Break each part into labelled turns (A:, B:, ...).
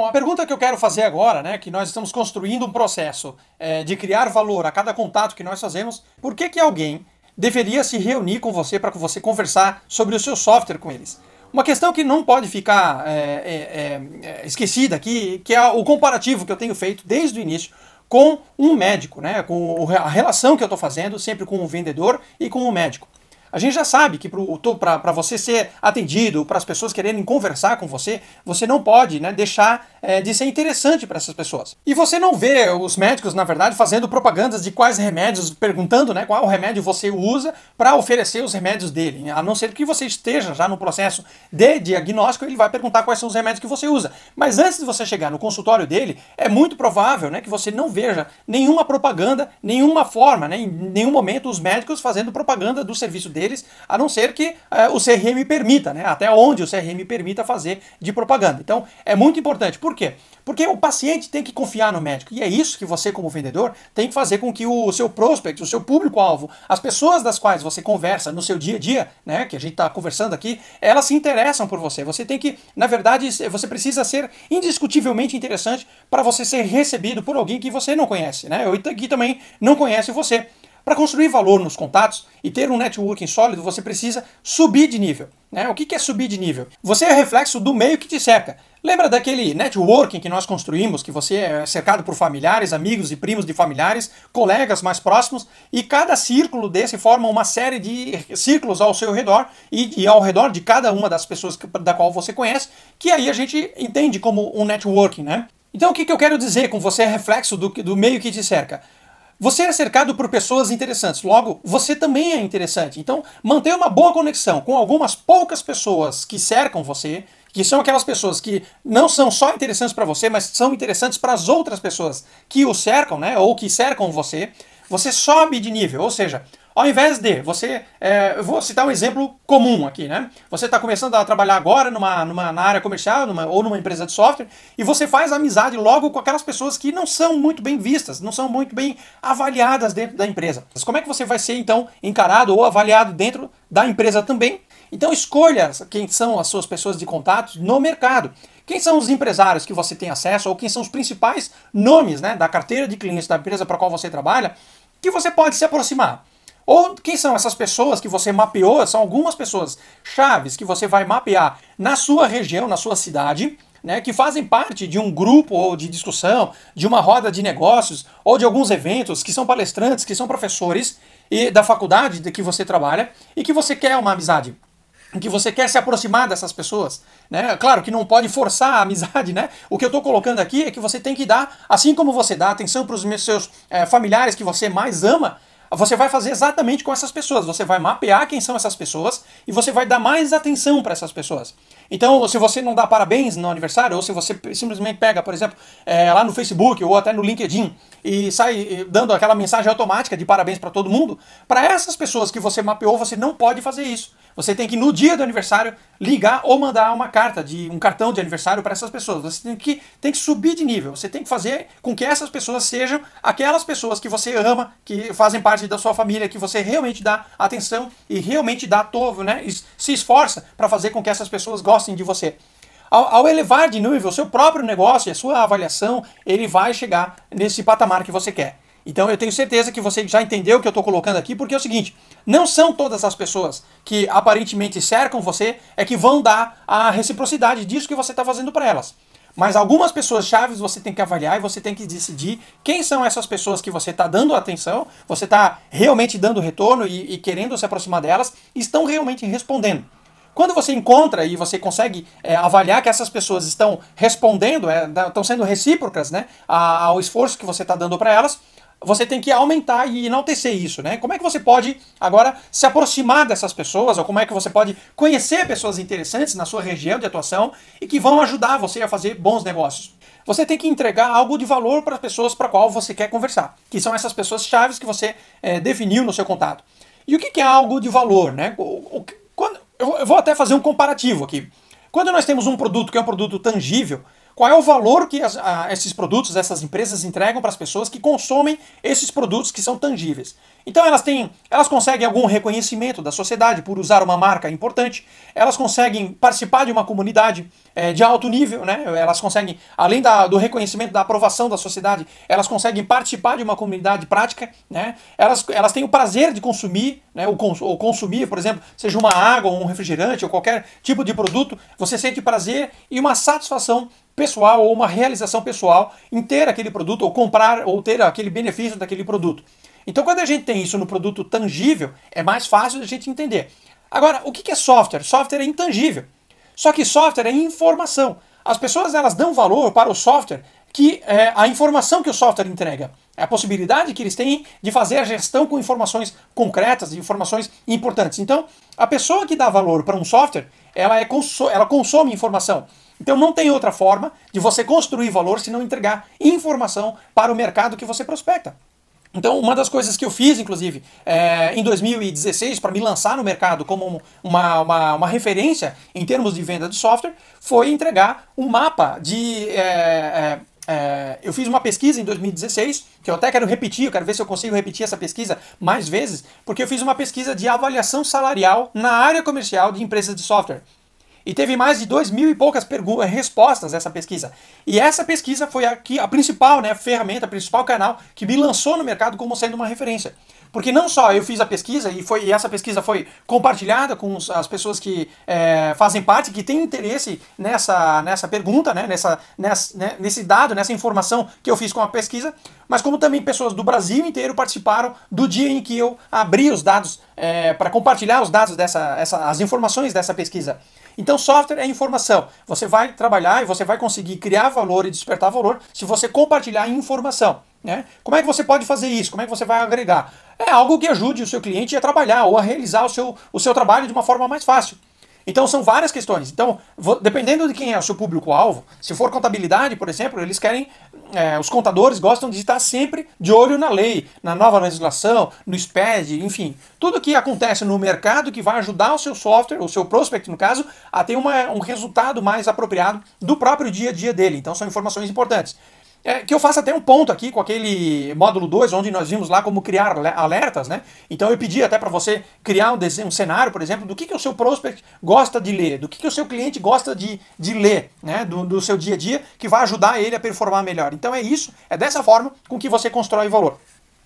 A: Bom, a pergunta que eu quero fazer agora, né, que nós estamos construindo um processo é, de criar valor a cada contato que nós fazemos, por que, que alguém deveria se reunir com você para você conversar sobre o seu software com eles? Uma questão que não pode ficar é é, é, é, esquecida aqui, que é o comparativo que eu tenho feito desde o início com um médico, né, com a relação que eu estou fazendo sempre com o vendedor e com o médico. A gente já sabe que para você ser atendido, para as pessoas quererem conversar com você, você não pode né, deixar é, de ser interessante para essas pessoas. E você não vê os médicos, na verdade, fazendo propagandas de quais remédios, perguntando né, qual remédio você usa para oferecer os remédios dele. Né? A não ser que você esteja já no processo de diagnóstico, ele vai perguntar quais são os remédios que você usa. Mas antes de você chegar no consultório dele, é muito provável né, que você não veja nenhuma propaganda, nenhuma forma, né, em nenhum momento os médicos fazendo propaganda do serviço dele deles, a não ser que é, o CRM permita, né? Até onde o CRM permita fazer de propaganda. Então, é muito importante. Por quê? Porque o paciente tem que confiar no médico. E é isso que você, como vendedor, tem que fazer com que o seu prospect, o seu público-alvo, as pessoas das quais você conversa no seu dia a dia, né, que a gente está conversando aqui, elas se interessam por você. Você tem que, na verdade, você precisa ser indiscutivelmente interessante para você ser recebido por alguém que você não conhece, né? Eu que também não conhece você. Para construir valor nos contatos e ter um networking sólido, você precisa subir de nível. Né? O que é subir de nível? Você é reflexo do meio que te cerca. Lembra daquele networking que nós construímos, que você é cercado por familiares, amigos e primos de familiares, colegas mais próximos, e cada círculo desse forma uma série de círculos ao seu redor e, ao redor de cada uma das pessoas que, da qual você conhece, que aí a gente entende como um networking, né? Então o que, que eu quero dizer com você é reflexo do, do meio que te cerca? Você é cercado por pessoas interessantes, logo, você também é interessante. Então, mantenha uma boa conexão com algumas poucas pessoas que cercam você, que são aquelas pessoas que não são só interessantes para você, mas são interessantes para as outras pessoas que o cercam, né, ou que cercam você você sobe de nível, ou seja, ao invés de você, é, eu vou citar um exemplo comum aqui, né? Você está começando a trabalhar agora numa, numa, na área comercial numa, ou numa empresa de software e você faz amizade logo com aquelas pessoas que não são muito bem vistas, não são muito bem avaliadas dentro da empresa. Mas como é que você vai ser então encarado ou avaliado dentro da empresa também? Então escolha quem são as suas pessoas de contato no mercado. Quem são os empresários que você tem acesso ou quem são os principais nomes né, da carteira de clientes da empresa para qual você trabalha que você pode se aproximar. Ou quem são essas pessoas que você mapeou? São algumas pessoas chaves que você vai mapear na sua região, na sua cidade, né, que fazem parte de um grupo ou de discussão, de uma roda de negócios ou de alguns eventos, que são palestrantes, que são professores e da faculdade de que você trabalha e que você quer uma amizade que você quer se aproximar dessas pessoas. Né? Claro que não pode forçar a amizade, né? O que eu estou colocando aqui é que você tem que dar, assim como você dá atenção para os seus é, familiares que você mais ama, você vai fazer exatamente com essas pessoas. Você vai mapear quem são essas pessoas e você vai dar mais atenção para essas pessoas. Então, se você não dá parabéns no aniversário, ou se você simplesmente pega, por exemplo, é, lá no Facebook ou até no LinkedIn e sai dando aquela mensagem automática de parabéns para todo mundo, para essas pessoas que você mapeou, você não pode fazer isso. Você tem que, no dia do aniversário, ligar ou mandar uma carta, de um cartão de aniversário para essas pessoas. Você tem que, tem que subir de nível. Você tem que fazer com que essas pessoas sejam aquelas pessoas que você ama, que fazem parte da sua família, que você realmente dá atenção e realmente dá tovo, né? E se esforça para fazer com que essas pessoas gostem gostem de você. Ao, ao elevar de nível o seu próprio negócio e a sua avaliação, ele vai chegar nesse patamar que você quer. Então eu tenho certeza que você já entendeu o que eu estou colocando aqui, porque é o seguinte: não são todas as pessoas que aparentemente cercam você é que vão dar a reciprocidade disso que você está fazendo para elas. Mas algumas pessoas chaves você tem que avaliar e você tem que decidir quem são essas pessoas que você está dando atenção, você está realmente dando retorno e, e querendo se aproximar delas, estão realmente respondendo. Quando você encontra e você consegue é, avaliar que essas pessoas estão respondendo, é, estão sendo recíprocas né, ao esforço que você está dando para elas, você tem que aumentar e enaltecer isso, né? Como é que você pode agora se aproximar dessas pessoas, ou como é que você pode conhecer pessoas interessantes na sua região de atuação e que vão ajudar você a fazer bons negócios? Você tem que entregar algo de valor para as pessoas para qual você quer conversar, que são essas pessoas chaves que você é, definiu no seu contato. E o que é algo de valor, né? eu vou até fazer um comparativo aqui. Quando nós temos um produto que é um produto tangível, qual é o valor que as, a, esses produtos, essas empresas entregam para as pessoas que consomem esses produtos que são tangíveis. Então elas têm, elas conseguem algum reconhecimento da sociedade por usar uma marca importante, elas conseguem participar de uma comunidade é, de alto nível, né? elas conseguem, além da, do reconhecimento da aprovação da sociedade, elas conseguem participar de uma comunidade prática, né? elas, elas têm o prazer de consumir, né? ou, cons, ou consumir, por exemplo, seja uma água, ou um refrigerante, ou qualquer tipo de produto, você sente prazer e uma satisfação pessoal ou uma realização pessoal em ter aquele produto ou comprar ou ter aquele benefício daquele produto. Então, quando a gente tem isso no produto tangível, é mais fácil a gente entender. Agora, o que é software? Software é intangível. Só que software é informação. As pessoas elas dão valor para o software que é a informação que o software entrega. É a possibilidade que eles têm de fazer a gestão com informações concretas, informações importantes. Então, a pessoa que dá valor para um software, ela, é conso ela consome informação. Então não tem outra forma de você construir valor se não entregar informação para o mercado que você prospecta. Então, uma das coisas que eu fiz, inclusive, é, em 2016, para me lançar no mercado como uma, uma, uma, referência em termos de venda de software, foi entregar um mapa de é, é é, eu fiz uma pesquisa em 2016, que eu até quero repetir, eu quero ver se eu consigo repetir essa pesquisa mais vezes, porque eu fiz uma pesquisa de avaliação salarial na área comercial de empresas de software. E teve mais de dois mil e poucas eh, respostas essa pesquisa. E essa pesquisa foi a, a principal né, ferramenta, o principal canal que me lançou no mercado como sendo uma referência. Porque não só eu fiz a pesquisa e, foi, e essa pesquisa foi compartilhada com as pessoas que é, fazem parte, que têm interesse nessa, nessa pergunta, né, nessa, nessa, né, nesse dado, nessa informação que eu fiz com a pesquisa, mas como também pessoas do Brasil inteiro participaram do dia em que eu abri os dados é, para compartilhar os dados dessa, essa, as informações dessa pesquisa. Então, software é informação. Você vai trabalhar e você vai conseguir criar valor e despertar valor se você compartilhar informação. Né? Como é que você pode fazer isso? Como é que você vai agregar? É algo que ajude o seu cliente a trabalhar ou a realizar o seu, o seu trabalho de uma forma mais fácil. Então são várias questões. Então, dependendo de quem é o seu público-alvo, se for contabilidade, por exemplo, eles querem. É, os contadores gostam de estar sempre de olho na lei, na nova legislação, no SPED, enfim. Tudo que acontece no mercado que vai ajudar o seu software, o seu prospect, no caso, a ter uma, um resultado mais apropriado do próprio dia a dia dele. Então são informações importantes. É, que eu faço até um ponto aqui com aquele módulo 2, onde nós vimos lá como criar alertas, né? Então eu pedi até para você criar um, desenho, um cenário, por exemplo, do que, que o seu prospect gosta de ler, do que, que o seu cliente gosta de, de ler, né? Do, do seu dia a dia, que vai ajudar ele a performar melhor. Então é isso, é dessa forma com que você constrói valor.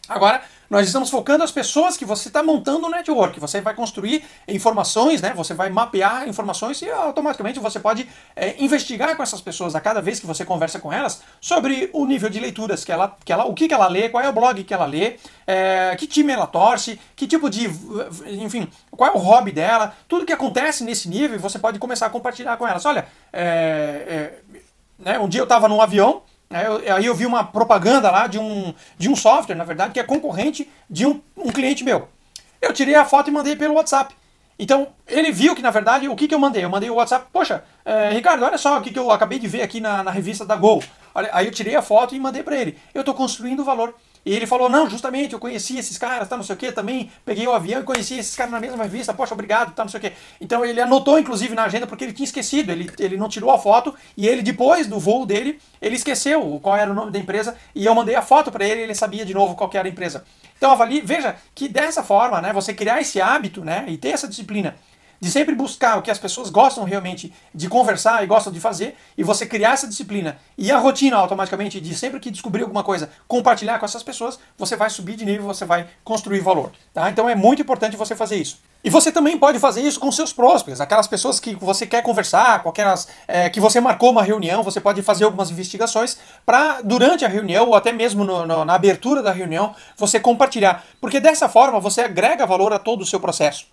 A: Agora, nós estamos focando as pessoas que você está montando o network. Você vai construir informações, né? você vai mapear informações e automaticamente você pode é, investigar com essas pessoas a cada vez que você conversa com elas sobre o nível de leituras que ela, que ela o que, que ela lê, qual é o blog que ela lê, é, que time ela torce, que tipo de. Enfim, qual é o hobby dela, tudo que acontece nesse nível, você pode começar a compartilhar com elas. Olha, é, né, um dia eu estava num avião é, é, aí eu, vi uma propaganda lá de um, de um software, na verdade, que é concorrente de um, um cliente meu. Eu tirei a foto e mandei pelo WhatsApp. Então, ele viu que, na verdade, o que, que eu mandei? Eu mandei o WhatsApp, poxa, é, Ricardo, olha só o que, que eu acabei de ver aqui na, na revista da Gol. aí eu tirei a foto e mandei para ele. Eu estou construindo o valor. E ele falou: Não, justamente, eu conheci esses caras, tá, não sei o quê, também peguei o avião e conheci esses caras na mesma revista, poxa, obrigado, tá, não sei o quê. Então ele anotou, inclusive, na agenda, porque ele tinha esquecido, ele, ele não tirou a foto e ele, depois do voo dele, ele esqueceu qual era o nome da empresa e eu mandei a foto para ele e ele sabia de novo qual era a empresa. Então avalie, veja que dessa forma, né, você criar esse hábito né, e ter essa disciplina de sempre buscar o que as pessoas gostam realmente de conversar e gostam de fazer, e você criar essa disciplina e a rotina automaticamente de sempre que descobrir alguma coisa, compartilhar com essas pessoas, você vai subir de nível, você vai construir valor. Tá? Então é muito importante você fazer isso. E você também pode fazer isso com seus prósperos, aquelas pessoas que você quer conversar, aquelas é, que você marcou uma reunião, você pode fazer algumas investigações para, durante a reunião, ou até mesmo no, no, na abertura da reunião, você compartilhar. Porque dessa forma você agrega valor a todo o seu processo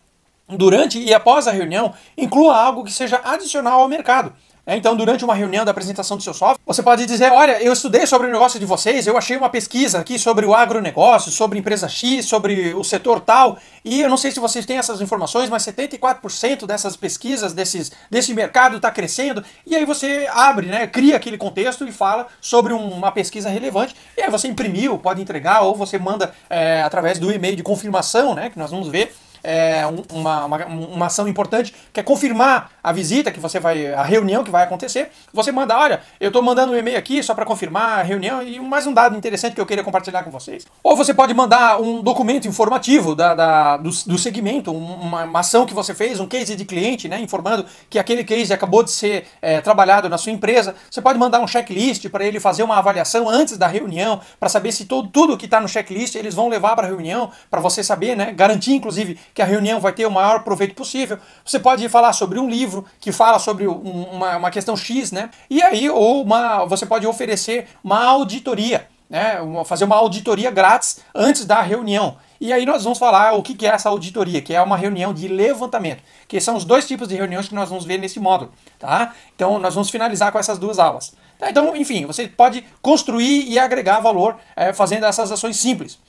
A: durante e após a reunião, inclua algo que seja adicional ao mercado. É, então, durante uma reunião da apresentação do seu software, você pode dizer: Olha, eu estudei sobre o negócio de vocês, eu achei uma pesquisa aqui sobre o agronegócio, sobre empresa X, sobre o setor tal, e eu não sei se vocês têm essas informações, mas 74% dessas pesquisas, desses, desse mercado está crescendo. E aí você abre, né, cria aquele contexto e fala sobre uma pesquisa relevante. E aí você imprimiu, pode entregar, ou você manda é, através do e-mail de confirmação, né, que nós vamos ver é, uma, uma, uma, ação importante, que é confirmar a visita que você vai, a reunião que vai acontecer, você manda, olha, eu estou mandando um e-mail aqui só para confirmar a reunião e mais um dado interessante que eu queria compartilhar com vocês. Ou você pode mandar um documento informativo da, da do, do, segmento, uma, uma, ação que você fez, um case de cliente, né, informando que aquele case acabou de ser é, trabalhado na sua empresa. Você pode mandar um checklist para ele fazer uma avaliação antes da reunião, para saber se todo, tudo que está no checklist eles vão levar para a reunião, para você saber, né, garantir inclusive que a reunião vai ter o maior proveito possível. Você pode falar sobre um livro que fala sobre uma, uma questão X, né? E aí, ou uma, você pode oferecer uma auditoria. Né, fazer uma auditoria grátis antes da reunião. E aí nós vamos falar o que é essa auditoria, que é uma reunião de levantamento, que são os dois tipos de reuniões que nós vamos ver nesse módulo, tá? Então nós vamos finalizar com essas duas aulas. Tá? então, enfim, você pode construir e agregar valor é, fazendo essas ações simples.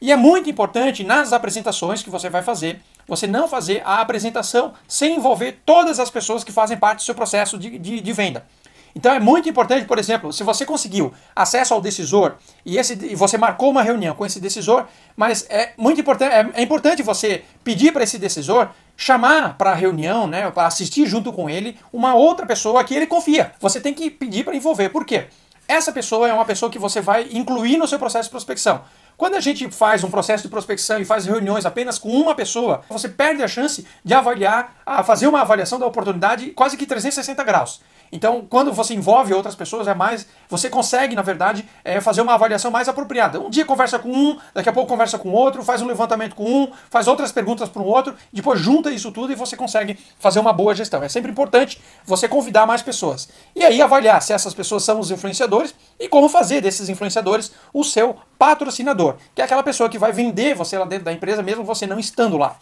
A: E é muito importante nas apresentações que você vai fazer, você não fazer a apresentação sem envolver todas as pessoas que fazem parte do seu processo de, de, de venda. Então é muito importante, por exemplo, se você conseguiu acesso ao decisor e, esse, e você marcou uma reunião com esse decisor, mas é muito importante, é, é importante você pedir para esse decisor chamar para a reunião, né, para assistir junto com ele uma outra pessoa que ele confia. Você tem que pedir para envolver. Por quê? Essa pessoa é uma pessoa que você vai incluir no seu processo de prospecção. Quando a gente faz um processo de prospecção e faz reuniões apenas com uma pessoa, você perde a chance de avaliar, a fazer uma avaliação da oportunidade quase que 360 graus. Então, quando você envolve outras pessoas, é mais. Você consegue, na verdade, é, fazer uma avaliação mais apropriada. Um dia conversa com um, daqui a pouco conversa com outro, faz um levantamento com um, faz outras perguntas para o outro, depois junta isso tudo e você consegue fazer uma boa gestão. É sempre importante você convidar mais pessoas. E aí avaliar se essas pessoas são os influenciadores e como fazer desses influenciadores o seu patrocinador, que é aquela pessoa que vai vender você lá dentro da empresa, mesmo você não estando lá.